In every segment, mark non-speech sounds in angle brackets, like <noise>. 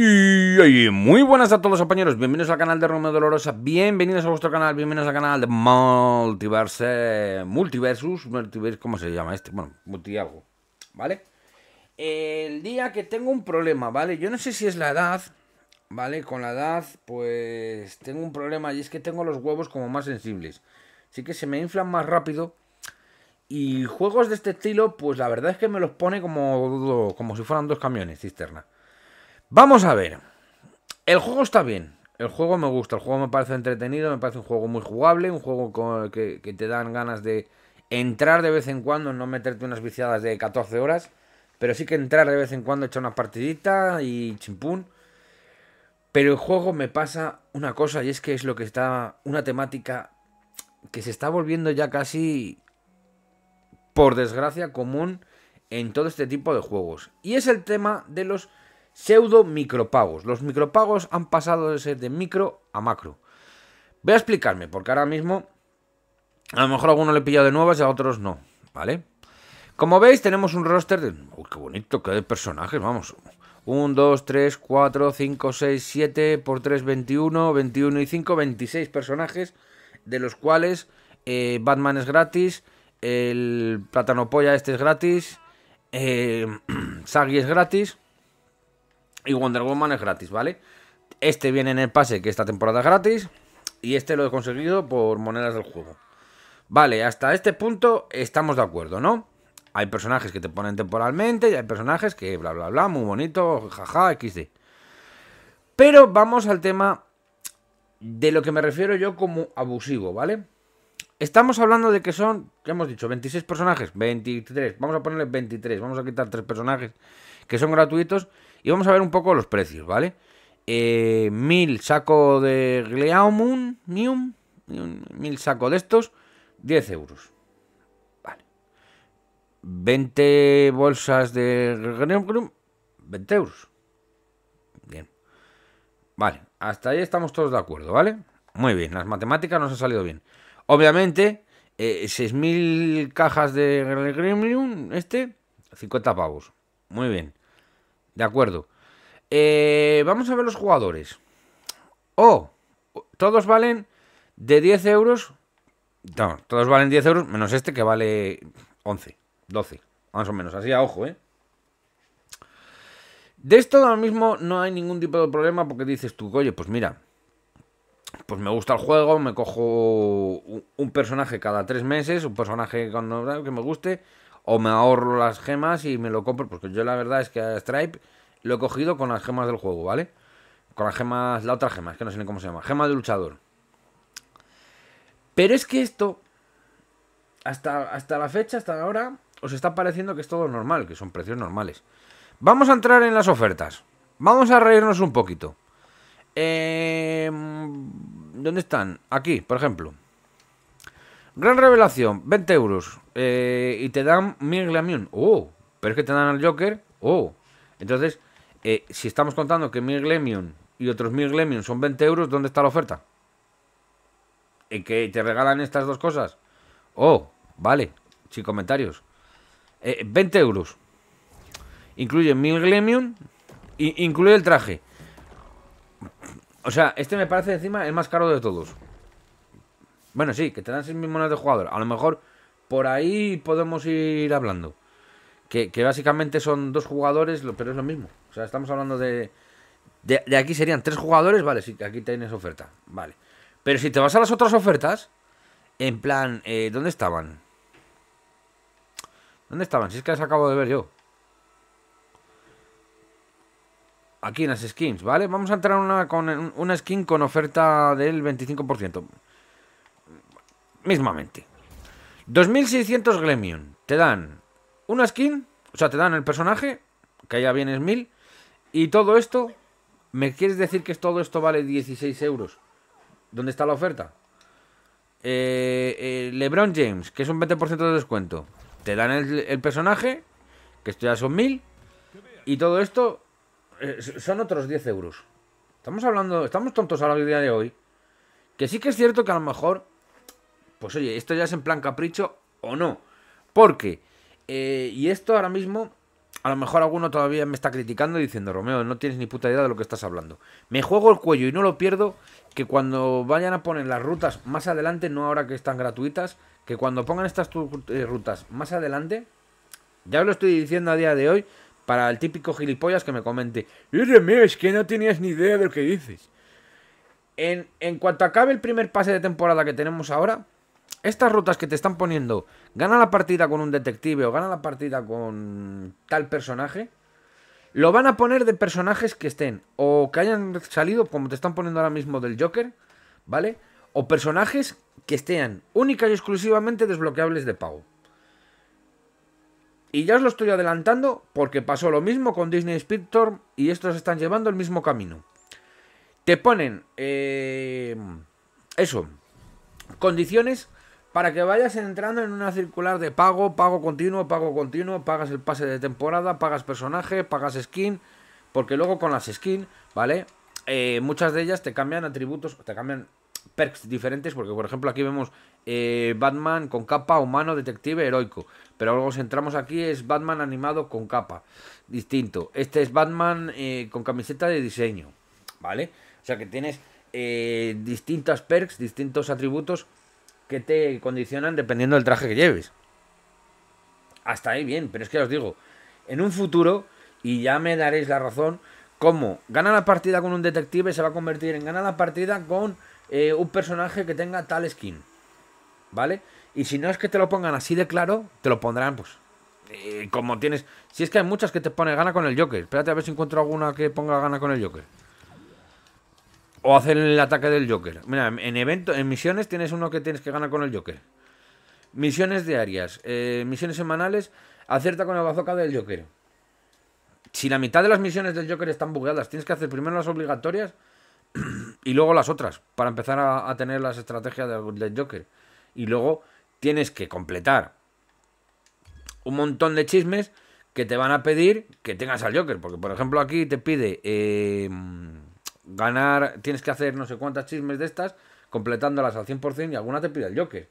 Y muy buenas a todos los compañeros, bienvenidos al canal de Romeo Dolorosa, bienvenidos a vuestro canal, bienvenidos al canal de Multiverse, Multiversus, Multiverse, ¿cómo se llama este? Bueno, Multiago ¿vale? El día que tengo un problema, ¿vale? Yo no sé si es la edad, ¿vale? Con la edad, pues tengo un problema y es que tengo los huevos como más sensibles, así que se me inflan más rápido y juegos de este estilo, pues la verdad es que me los pone como, como si fueran dos camiones cisterna. Vamos a ver. El juego está bien. El juego me gusta. El juego me parece entretenido. Me parece un juego muy jugable. Un juego que, que, te dan ganas de entrar de vez en cuando. No meterte unas viciadas de 14 horas. Pero sí que entrar de vez en cuando, echar una partidita y chimpún. Pero el juego me pasa una cosa. Y es que es lo que está. Una temática que se está volviendo ya casi. Por desgracia, común en todo este tipo de juegos. Y es el tema de los Pseudo micropagos. Los micropagos han pasado de ser de micro a macro. Voy a explicarme, porque ahora mismo a lo mejor a alguno le he pillado de nuevas y a otros no, ¿vale? Como veis, tenemos un roster de... Uy, qué bonito! ¡Qué de personajes! Vamos. 1, 2, 3, 4, 5, 6, 7, por 3, 21, 21 y 5, 26 personajes, de los cuales eh, Batman es gratis, el plátano este es gratis, eh, Sagi <clears throat> es gratis, y Wonder Woman es gratis, ¿vale? Este viene en el pase que esta temporada es gratis. Y este lo he conseguido por monedas del juego. Vale, hasta este punto estamos de acuerdo, ¿no? Hay personajes que te ponen temporalmente y hay personajes que bla, bla, bla, muy bonito, jaja, xd. Pero vamos al tema de lo que me refiero yo como abusivo, ¿vale? Estamos hablando de que son, ¿qué hemos dicho? 26 personajes, 23, vamos a ponerle 23, vamos a quitar 3 personajes que son gratuitos y vamos a ver un poco los precios, ¿vale? Eh, mil saco de Gleamun, Mium, mil saco de estos, 10 euros. Vale. 20 bolsas de 20 euros. Bien. Vale, hasta ahí estamos todos de acuerdo, ¿vale? Muy bien, las matemáticas nos han salido bien. Obviamente, eh, Seis 6.000 cajas de Gremlin, este, 50 pavos. Muy bien. De acuerdo. Eh, vamos a ver los jugadores. Oh, todos valen de 10 euros. todos valen 10 euros, menos este que vale 11, 12, más o menos. Así a ojo, ¿eh? De esto ahora mismo no hay ningún tipo de problema porque dices tú, oye, pues mira, pues me gusta el juego, me cojo un personaje cada tres meses, un personaje que me guste, o me ahorro las gemas y me lo compro, porque yo la verdad es que a Stripe lo he cogido con las gemas del juego, ¿vale? Con las gemas, la otra gema, es que no sé ni cómo se llama, gema de luchador. Pero es que esto, hasta, hasta la fecha, hasta ahora, os está pareciendo que es todo normal, que son precios normales. Vamos a entrar en las ofertas. Vamos a reírnos un poquito. Eh, ¿Dónde están? Aquí, por ejemplo. Gran revelación, 20 euros. Eh, y te dan Mil Oh, pero es que te dan al Joker. Oh, entonces, eh, si estamos contando que Glemium y otros Glemium son 20 euros, ¿dónde está la oferta? ¿En que te regalan estas dos cosas? Oh, vale, sin comentarios. 20 eh, euros. Incluye Mil y incluye el traje. O sea, este me parece encima el más caro de todos. Bueno, sí, que te dan mismo millones de jugador A lo mejor por ahí podemos ir hablando. Que, básicamente son dos jugadores, pero es lo mismo. O sea, estamos hablando de, de, aquí serían tres jugadores, vale, sí, aquí tienes oferta, vale. Pero si te vas a las otras ofertas, en plan, eh, ¿dónde estaban? ¿Dónde estaban? Si es que las acabo de ver yo. Aquí en las skins, ¿vale? Vamos a entrar una, con una skin con oferta del 25% mismamente. 2600 Glemion. Te dan una skin, o sea, te dan el personaje, que ya vienes 1000. Y todo esto, ¿me quieres decir que todo esto vale 16 euros? ¿Dónde está la oferta? Eh, eh, LeBron James, que es un 20% de descuento. Te dan el, personaje, que esto ya son 1000. Y todo esto eh, son otros 10 euros. Estamos hablando, estamos tontos a la día de hoy. Que sí que es cierto que a lo mejor pues oye, esto ya es en plan capricho o no. Porque, eh, y esto ahora mismo, a lo mejor alguno todavía me está criticando diciendo, Romeo, no tienes ni puta idea de lo que estás hablando. Me juego el cuello y no lo pierdo que cuando vayan a poner las rutas más adelante, no ahora que están gratuitas, que cuando pongan estas eh, rutas más adelante, ya lo estoy diciendo a día de hoy, para el típico gilipollas que me comente, Romeo, es que no tenías ni idea de lo que dices. En, en cuanto acabe el primer pase de temporada que tenemos ahora, estas rutas que te están poniendo, gana la partida con un detective o gana la partida con tal personaje, lo van a poner de personajes que estén o que hayan salido, como te están poniendo ahora mismo del Joker, ¿vale? O personajes que estén única y exclusivamente desbloqueables de pago. Y ya os lo estoy adelantando porque pasó lo mismo con Disney Speedstorm y estos están llevando el mismo camino. Te ponen... Eh, eso. Condiciones para que vayas entrando en una circular de pago, pago continuo, pago continuo, pagas el pase de temporada, pagas personaje, pagas skin, porque luego con las skin ¿vale? Eh, muchas de ellas te cambian atributos, te cambian perks diferentes, porque por ejemplo aquí vemos eh, Batman con capa, humano, detective, heroico, pero luego si entramos aquí es Batman animado con capa, distinto. Este es Batman eh, con camiseta de diseño, ¿vale? O sea que tienes distintas perks, distintos atributos que te condicionan dependiendo del traje que lleves. Hasta ahí bien, pero es que os digo, en un futuro, y ya me daréis la razón, como gana la partida con un detective se va a convertir en gana la partida con eh, un personaje que tenga tal skin. ¿Vale? Y si no es que te lo pongan así de claro, te lo pondrán, pues. Eh, como tienes. Si es que hay muchas que te pone gana con el Joker. Espérate a ver si encuentro alguna que ponga gana con el Joker. O hacer el ataque del Joker. Mira, en evento, en misiones tienes uno que tienes que ganar con el Joker. Misiones diarias, eh, misiones semanales, acierta con el bazooka del Joker. Si la mitad de las misiones del Joker están bugueadas, tienes que hacer primero las obligatorias <clears throat> y luego las otras, para empezar a, tener las estrategias del, Joker. Y luego tienes que completar un montón de chismes que te van a pedir que tengas al Joker. Porque, por ejemplo, aquí te pide... Eh, ganar, tienes que hacer no sé cuántas chismes de estas, completándolas al 100% y alguna te pide el Joker.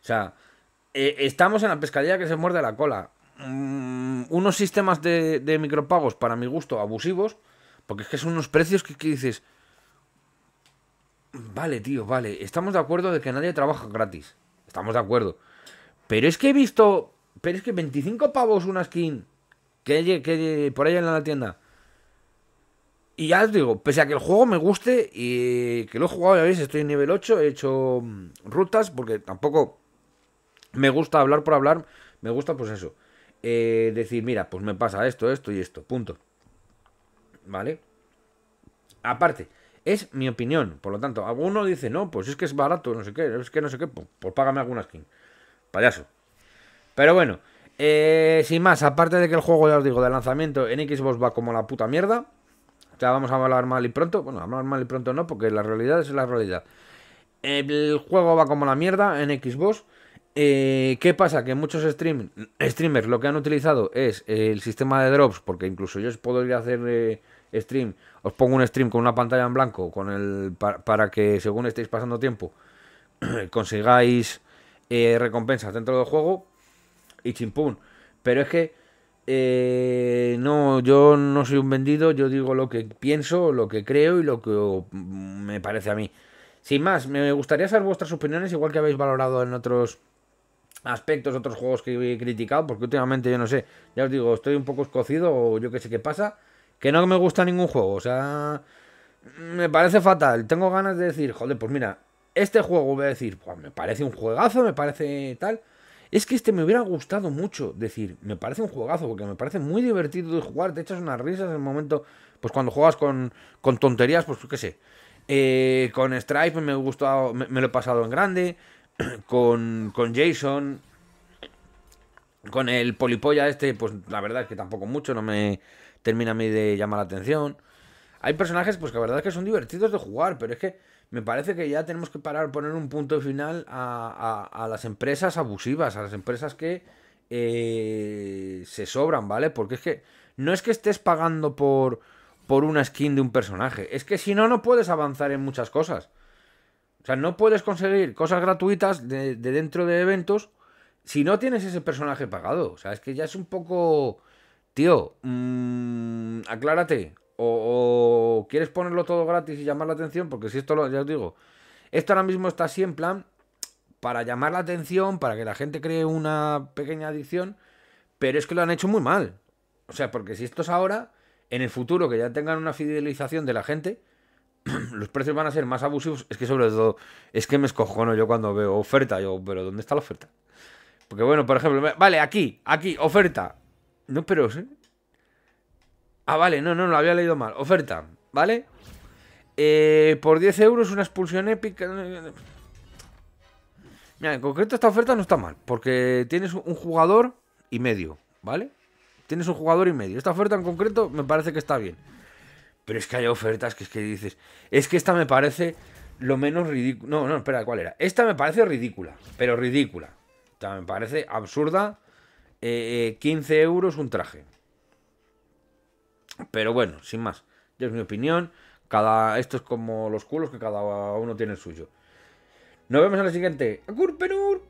O sea, eh, estamos en la pescadilla que se muerde la cola. Mm, unos sistemas de, micropagos, para mi gusto, abusivos, porque es que son unos precios que, dices, vale, tío, vale, estamos de acuerdo de que nadie trabaja gratis, estamos de acuerdo. Pero es que he visto, pero es que 25 pavos una skin que, que por ahí en la tienda y ya os digo, pese a que el juego me guste y que lo he jugado, ya veis, estoy en nivel 8, he hecho mm, rutas, porque tampoco me gusta hablar por hablar, me gusta pues eso. Eh, decir, mira, pues me pasa esto, esto y esto, punto. ¿Vale? Aparte, es mi opinión, por lo tanto, alguno dice, no, pues es que es barato, no sé qué, es que no sé qué, pues, pues págame alguna skin. Payaso. Pero bueno, eh, sin más, aparte de que el juego, ya os digo, de lanzamiento en Xbox va como la puta mierda. Ya vamos a hablar mal y pronto. Bueno, hablar mal y pronto no, porque la realidad es la realidad. El juego va como la mierda en Xbox. Eh, ¿Qué pasa? Que muchos stream, streamers lo que han utilizado es el sistema de drops, porque incluso yo os puedo ir a hacer eh, stream, os pongo un stream con una pantalla en blanco con el, para, que según estéis pasando tiempo <clears throat> consigáis eh, recompensas dentro del juego y chimpún. Pero es que eh, no, yo no soy un vendido, yo digo lo que pienso, lo que creo y lo que me parece a mí. Sin más, me gustaría saber vuestras opiniones, igual que habéis valorado en otros aspectos, otros juegos que he criticado, porque últimamente yo no sé, ya os digo, estoy un poco escocido o yo qué sé qué pasa, que no me gusta ningún juego, o sea, me parece fatal. Tengo ganas de decir, joder, pues mira, este juego voy a decir, me parece un juegazo, me parece tal. Es que este me hubiera gustado mucho decir, me parece un juegazo, porque me parece muy divertido de jugar, te echas unas risas en el momento, pues cuando juegas con, con tonterías, pues qué sé. Eh, con Stripe me, gustado, me, lo he pasado en grande, <clears throat> con, con Jason, con el polipolla este, pues la verdad es que tampoco mucho, no me termina a mí de llamar la atención. Hay personajes, pues que la verdad es que son divertidos de jugar, pero es que me parece que ya tenemos que parar, poner un punto final a, las empresas abusivas, a las empresas que eh, se sobran, ¿vale? Porque es que no es que estés pagando por, por una skin de un personaje, es que si no, no puedes avanzar en muchas cosas. O sea, no puedes conseguir cosas gratuitas de, dentro de eventos si no tienes ese personaje pagado. O sea, es que ya es un poco... Tío, mm, aclárate, o, quieres ponerlo todo gratis y llamar la atención, porque si esto lo, ya os digo, esto ahora mismo está así en plan para llamar la atención, para que la gente cree una pequeña adicción, pero es que lo han hecho muy mal. O sea, porque si esto es ahora, en el futuro que ya tengan una fidelización de la gente, <clears throat> los precios van a ser más abusivos. Es que sobre todo, es que me escojono yo cuando veo oferta, yo, pero ¿dónde está la oferta? Porque bueno, por ejemplo, vale, aquí, aquí, oferta. No, pero ¿sí? Ah, vale, no, no, lo había leído mal. Oferta, ¿vale? Eh, por 10 euros una expulsión épica... Mira, en concreto esta oferta no está mal, porque tienes un jugador y medio, ¿vale? Tienes un jugador y medio. Esta oferta en concreto me parece que está bien. Pero es que hay ofertas que es que dices, es que esta me parece lo menos ridícula. No, no, espera, ¿cuál era? Esta me parece ridícula, pero ridícula. sea, me parece absurda. 15 eh, eh, euros un traje. Pero bueno, sin más. Ya es mi opinión. Cada, esto es como los culos que cada uno tiene el suyo. Nos vemos en la siguiente. ¡Agur,